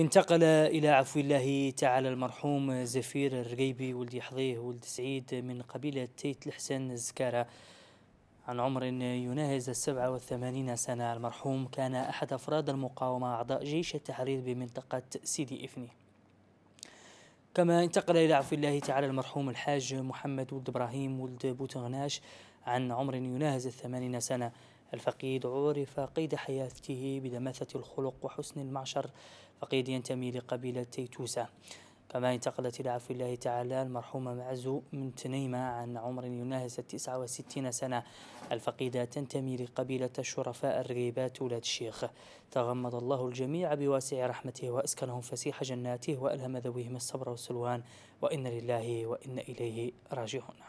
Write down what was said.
انتقل إلى عفو الله تعالى المرحوم زفير الرقيبي ولد يحظيه ولد سعيد من قبيلة تيت الحسن الزكارة عن عمر يناهز السبعة والثمانين سنة المرحوم كان أحد أفراد المقاومة أعضاء جيش التحرير بمنطقة سيدي إفني كما انتقل إلى عفو الله تعالى المرحوم الحاج محمد ولد إبراهيم ولد بوتغناش عن عمر يناهز الثمانين سنة الفقيد عرف قيد حياته بدماثة الخلق وحسن المعشر فقيد ينتمي لقبيلة تيتوسة كما انتقلت إلى عفو الله تعالى المرحومة معزو من تنيمة عن عمر يناهز 69 سنة الفقيدة تنتمي لقبيلة الشرفاء الرغيبات ولاد الشيخ تغمد الله الجميع بواسع رحمته وأسكنهم فسيح جناته وألهم ذويهم الصبر والسلوان وإن لله وإن إليه راجعون